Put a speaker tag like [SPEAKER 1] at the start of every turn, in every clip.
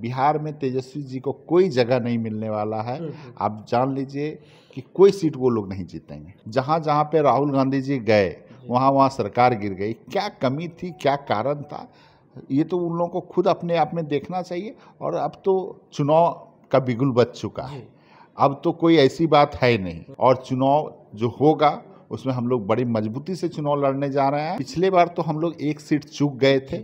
[SPEAKER 1] बिहार में तेजस्वी जी को कोई जगह नहीं मिलने वाला है हम्म, हम्म। आप जान लीजिए कि कोई सीट वो लोग नहीं जीतेंगे जहाँ जहाँ पे राहुल गांधी जी गए वहाँ वहाँ सरकार गिर गई क्या कमी थी क्या कारण था ये तो उन लोगों को खुद अपने आप में देखना चाहिए और अब तो चुनाव का बिगुल बच चुका है अब तो कोई ऐसी बात है नहीं और चुनाव जो होगा उसमें हम लोग बड़ी मजबूती से चुनाव लड़ने जा रहे हैं पिछले बार तो हम लोग एक सीट चूक गए थे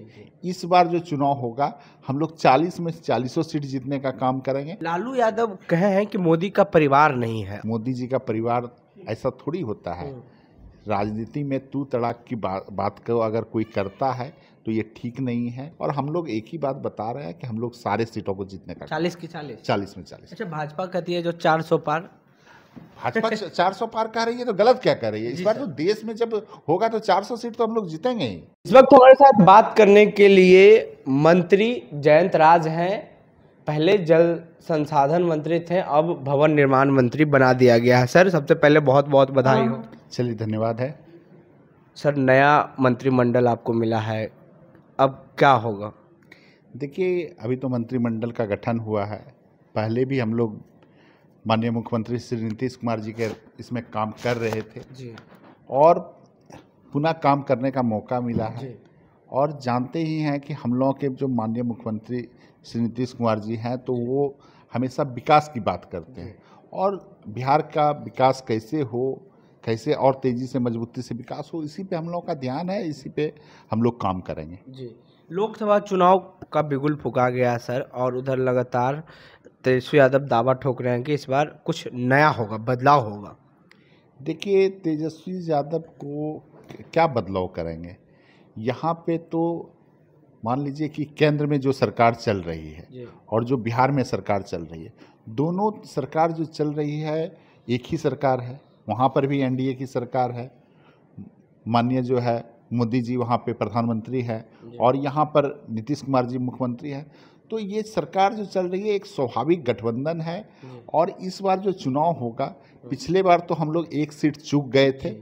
[SPEAKER 1] इस बार जो चुनाव होगा हम लोग 40 में चालीसों सीट जीतने का काम करेंगे लालू यादव कहे हैं कि मोदी का परिवार नहीं है मोदी जी का परिवार ऐसा थोड़ी होता है हम्म। राजनीति में तू तड़ाक की बा, बात को अगर कोई करता है तो ये ठीक नहीं है और हम लोग एक ही बात बता रहे हैं कि हम लोग सारे सीटों को जीतने का चालीस की चालीस चालीस में चालीस
[SPEAKER 2] अच्छा भाजपा कहती है जो चार सौ पार
[SPEAKER 1] भाजपा चार सौ पार कर रही है तो गलत क्या कर रही है इस बार तो देश में जब होगा तो सौ सीट तो हम लोग जीतेंगे
[SPEAKER 2] ही इस वक्त हमारे साथ बात करने के लिए मंत्री जयंत राज हैं पहले जल संसाधन मंत्री थे अब भवन निर्माण मंत्री बना दिया गया है सर सबसे पहले बहुत बहुत बधाई हो चलिए धन्यवाद है सर नया मंत्रिमंडल आपको मिला है अब क्या होगा देखिए अभी तो मंत्रिमंडल
[SPEAKER 1] का गठन हुआ है पहले भी हम लोग माननीय मुख्यमंत्री श्री नीतीश कुमार जी के इसमें काम कर रहे थे जी। और पुनः काम करने का मौका मिला है और जानते ही हैं कि हम लोगों के जो माननीय मुख्यमंत्री श्री नीतीश कुमार जी हैं तो वो हमेशा विकास की बात करते हैं और बिहार का विकास कैसे हो कैसे और तेज़ी से मजबूती से विकास हो इसी पे हम लोगों का ध्यान है इसी पे हम लोग काम करेंगे
[SPEAKER 2] जी लोकसभा चुनाव का बिगुल फुका गया सर और उधर लगातार तेजस्वी यादव दावा ठोक रहे हैं कि इस बार कुछ नया होगा बदलाव होगा
[SPEAKER 1] देखिए तेजस्वी यादव को क्या बदलाव करेंगे यहाँ पे तो मान लीजिए कि केंद्र में जो सरकार चल रही है और जो बिहार में सरकार चल रही है दोनों सरकार जो चल रही है एक ही सरकार है वहाँ पर भी एनडीए की सरकार है माननीय जो है मोदी जी वहाँ पे प्रधानमंत्री है और यहाँ पर नीतीश कुमार जी मुख्यमंत्री है तो ये सरकार जो चल रही है एक स्वाभाविक गठबंधन है और इस बार जो चुनाव होगा पिछले बार तो हम लोग एक सीट चूक गए थे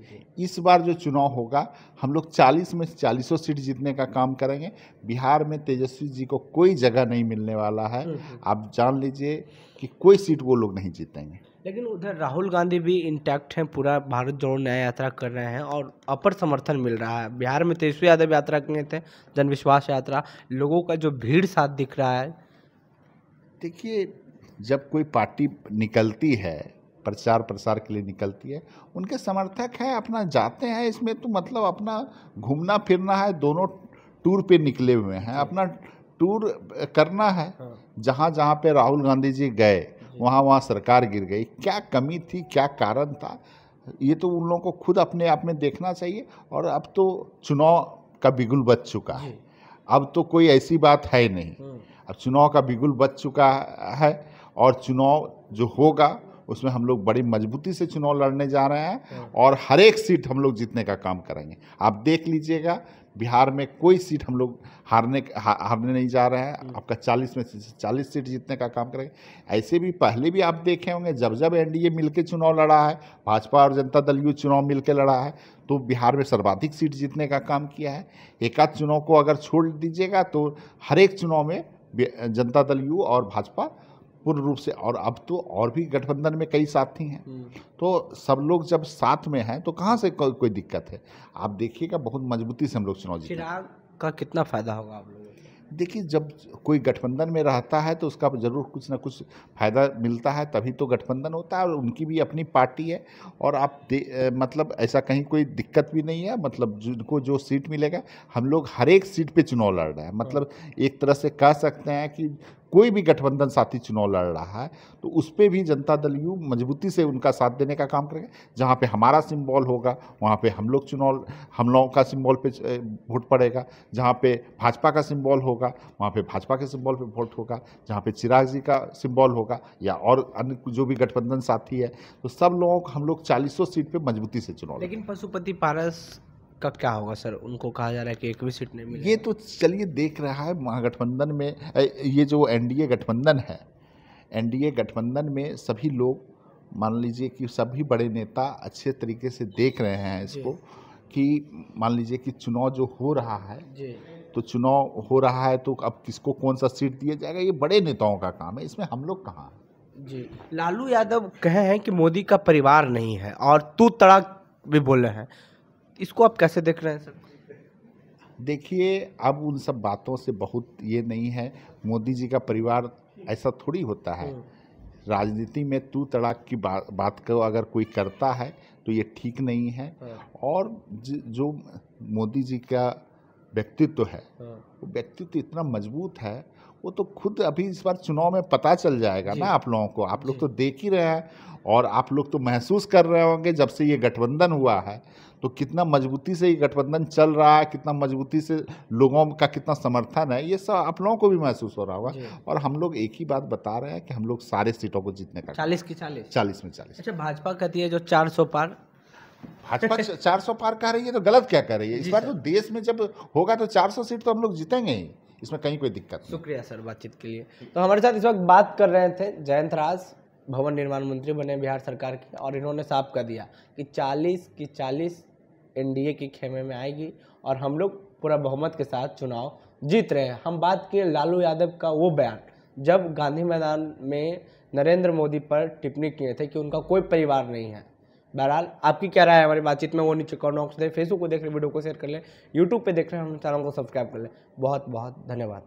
[SPEAKER 1] इस बार जो चुनाव होगा हम लोग 40 में चालीसों सीट जीतने का काम करेंगे बिहार में तेजस्वी जी को कोई जगह नहीं मिलने वाला है हम्म, हम्म। आप जान लीजिए कि कोई सीट वो लोग नहीं जीतेंगे
[SPEAKER 2] लेकिन उधर राहुल गांधी भी इंटैक्ट हैं पूरा भारत जोड़ो न्याय यात्रा कर रहे हैं और अपर समर्थन मिल रहा है बिहार में तेजस्वी यादव यात्रा किए थे जनविश्वास यात्रा लोगों का जो भीड़ साथ दिख रहा है
[SPEAKER 1] देखिए जब कोई पार्टी निकलती है प्रचार प्रसार के लिए निकलती है उनके समर्थक हैं अपना जाते हैं इसमें तो मतलब अपना घूमना फिरना है दोनों टूर पे निकले हुए हैं अपना टूर करना है हाँ। जहाँ जहाँ पे राहुल गांधी जी गए वहाँ वहाँ सरकार गिर गई क्या कमी थी क्या कारण था ये तो उन लोगों को खुद अपने आप में देखना चाहिए और अब तो चुनाव का बिगुल बच चुका है अब तो कोई ऐसी बात है नहीं हम्म। अब चुनाव का बिगुल बच चुका है और चुनाव जो होगा उसमें हम लोग बड़ी मजबूती से चुनाव लड़ने जा रहे हैं हम्म। और हर एक सीट हम लोग जीतने का काम करेंगे आप देख लीजिएगा बिहार में कोई सीट हम लोग हारने हा, हारने नहीं जा रहे हैं हम्म। आपका 40 में चालीस सीट जीतने का काम करेंगे ऐसे भी पहले भी आप देखे होंगे जब जब एनडीए मिलकर चुनाव लड़ा है भाजपा और जनता दल यू चुनाव मिलकर लड़ा है तो बिहार में सर्वाधिक सीट जीतने का काम किया है एकाध चुनाव को अगर छोड़ दीजिएगा तो हर एक चुनाव में जनता दल यू और भाजपा पूर्ण रूप से और अब तो और भी गठबंधन में कई साथी हैं हम्म। तो सब लोग जब साथ में हैं तो कहाँ से को, कोई दिक्कत है आप देखिएगा बहुत मजबूती से हम लोग चुनाव जीते का कितना फायदा होगा आप लोगों को देखिए जब कोई गठबंधन में रहता है तो उसका जरूर कुछ ना कुछ फायदा मिलता है तभी तो गठबंधन होता है और उनकी भी अपनी पार्टी है और आप दे, मतलब ऐसा कहीं कोई दिक्कत भी नहीं है मतलब जिनको जो सीट मिलेगा हम लोग हर एक सीट पे चुनाव लड़ रहे हैं मतलब हाँ। एक तरह से कह सकते हैं कि कोई भी गठबंधन साथी चुनाव लड़ रहा है तो उस पर भी जनता दल यू मजबूती से उनका साथ देने का काम करेगा जहाँ पे हमारा सिम्बॉल होगा वहाँ पे हम लोग चुनाव हम लोगों का सिम्बॉल पे वोट पड़ेगा जहाँ पे भाजपा का सिम्बॉल होगा वहाँ पे भाजपा के सिंबल पे वोट होगा जहाँ पे चिराग जी का सिम्बॉल होगा या और अन्य जो भी गठबंधन साथी है तो सब लोगों को हम लोग चालीसों सीट पर मजबूती से चुनाव
[SPEAKER 2] लेकिन पशुपति पारस का क्या होगा सर उनको
[SPEAKER 1] कहा जा रहा है कि एक भी सीट नहीं मिली ये तो चलिए देख रहा है महागठबंधन में ये जो एनडीए गठबंधन है एनडीए गठबंधन में सभी लोग मान लीजिए कि सभी बड़े नेता अच्छे तरीके से देख रहे हैं इसको कि मान लीजिए कि चुनाव जो हो रहा है तो चुनाव हो रहा है तो अब किसको कौन सा सीट दिया जाएगा ये बड़े
[SPEAKER 2] नेताओं का काम है इसमें हम लोग कहाँ हैं जी लालू यादव कहे हैं कि मोदी का परिवार नहीं है और तू तड़ा भी बोल रहे हैं इसको आप कैसे देख रहे हैं सर
[SPEAKER 1] देखिए अब उन सब बातों से बहुत ये नहीं है मोदी जी का परिवार ऐसा थोड़ी होता है हम्म। राजनीति में तू तड़ाक की बा, बात को अगर कोई करता है तो ये ठीक नहीं है हाँ। और ज, जो मोदी जी का व्यक्तित्व है हाँ। वो व्यक्तित्व इतना मजबूत है वो तो खुद अभी इस बार चुनाव में पता चल जाएगा ना आप लोगों को आप लोग तो देख ही रहे हैं और आप लोग तो महसूस कर रहे होंगे जब से ये गठबंधन हुआ है तो कितना मजबूती से ये गठबंधन चल रहा है कितना मजबूती से लोगों का कितना समर्थन है ये सब आप लोगों को भी महसूस हो रहा होगा और हम लोग एक ही बात बता रहे हैं कि हम लोग सारे सीटों को जीतने का
[SPEAKER 2] चालीस की चालीस
[SPEAKER 1] चालीस में चालीस
[SPEAKER 2] अच्छा भाजपा कहती है जो चार सौ पार
[SPEAKER 1] भाजपा चार सौ पार कह रही है तो गलत क्या कर रही है इस बार तो देश में
[SPEAKER 2] जब होगा तो चार सौ सीट तो हम लोग जीतेंगे ही इसमें कहीं कोई दिक्कत नहीं शुक्रिया सर बातचीत के लिए तो हमारे साथ इस वक्त बात कर रहे थे जयंत राज भवन निर्माण मंत्री बने बिहार सरकार के और इन्होंने साफ कर दिया कि 40 की 40 एनडीए के खेमे में आएगी और हम लोग पूरा बहुमत के साथ चुनाव जीत रहे हैं हम बात किए लालू यादव का वो बयान जब गांधी मैदान में नरेंद्र मोदी पर टिप्पणी किए थे कि उनका कोई परिवार नहीं है बहरहाल आपकी क्या राय है हमारी बातचीत में वो नीचे कॉमेंट बॉक्स दे फेसबुक को देख रहे वीडियो को शेयर कर लें यूट्यूब पे देख रहे हैं हम चैनल को सब्सक्राइब कर लें बहुत बहुत धन्यवाद